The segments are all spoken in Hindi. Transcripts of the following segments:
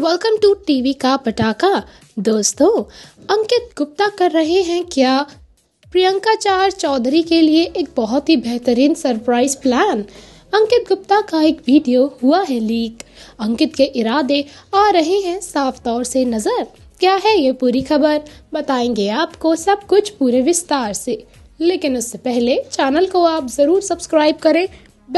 वेलकम टू टीवी का पटाखा दोस्तों अंकित गुप्ता कर रहे हैं क्या प्रियंका चार चौधरी के लिए एक बहुत ही बेहतरीन सरप्राइज प्लान अंकित गुप्ता का एक वीडियो हुआ है लीक अंकित के इरादे आ रहे हैं साफ तौर से नजर क्या है ये पूरी खबर बताएंगे आपको सब कुछ पूरे विस्तार से लेकिन उससे पहले चैनल को आप जरूर सब्सक्राइब करें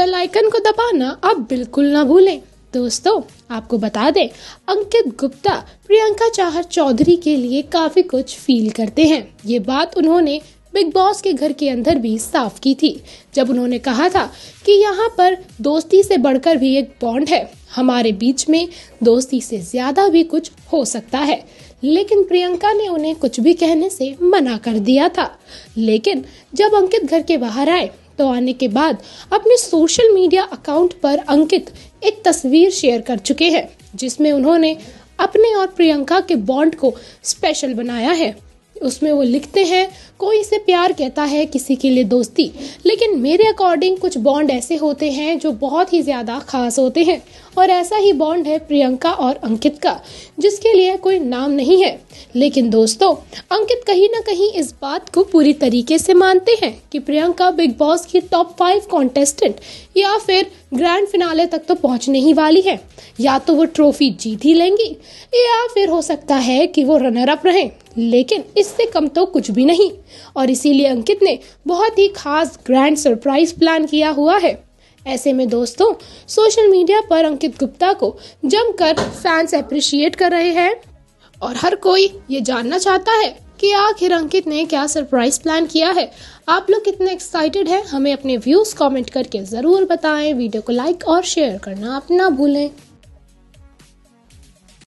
बेल आइकन को दबाना आप बिल्कुल ना भूलें दोस्तों आपको बता दें अंकित गुप्ता प्रियंका चाहर चौधरी के लिए काफ़ी कुछ फील करते हैं ये बात उन्होंने बिग बॉस के घर के अंदर भी साफ की थी जब उन्होंने कहा था कि यहाँ पर दोस्ती से बढ़कर भी एक बॉन्ड है हमारे बीच में दोस्ती से ज़्यादा भी कुछ हो सकता है लेकिन प्रियंका ने उन्हें कुछ भी कहने से मना कर दिया था लेकिन जब अंकित घर के बाहर आए तो आने के बाद अपने सोशल मीडिया अकाउंट पर अंकित एक तस्वीर शेयर कर चुके हैं जिसमें उन्होंने अपने और प्रियंका के बॉन्ड को स्पेशल बनाया है उसमें वो लिखते हैं कोई इसे प्यार कहता है किसी के लिए दोस्ती लेकिन मेरे अकॉर्डिंग कुछ बॉन्ड ऐसे होते हैं जो बहुत ही ज़्यादा खास होते हैं और ऐसा ही बॉन्ड है प्रियंका और अंकित का जिसके लिए कोई नाम नहीं है लेकिन दोस्तों अंकित कहीं ना कहीं इस बात को पूरी तरीके से मानते हैं कि प्रियंका बिग बॉस की टॉप फाइव कॉन्टेस्टेंट या फिर ग्रैंड फिनाले तक तो पहुंचने ही वाली है या तो वो ट्रॉफी जीत ही लेंगी या फिर हो सकता है कि वो रनर अप रहें लेकिन इससे कम तो कुछ भी नहीं और इसीलिए अंकित ने बहुत ही खास ग्रैंड सरप्राइज प्लान किया हुआ है ऐसे में दोस्तों सोशल मीडिया पर अंकित गुप्ता को जमकर फैंस अप्रिशिएट कर रहे हैं और हर कोई ये जानना चाहता है कि आखिर अंकित ने क्या सरप्राइज प्लान किया है आप लोग कितने एक्साइटेड हैं हमें अपने व्यूज कमेंट करके ज़रूर बताएं वीडियो को लाइक और शेयर करना आप ना भूलें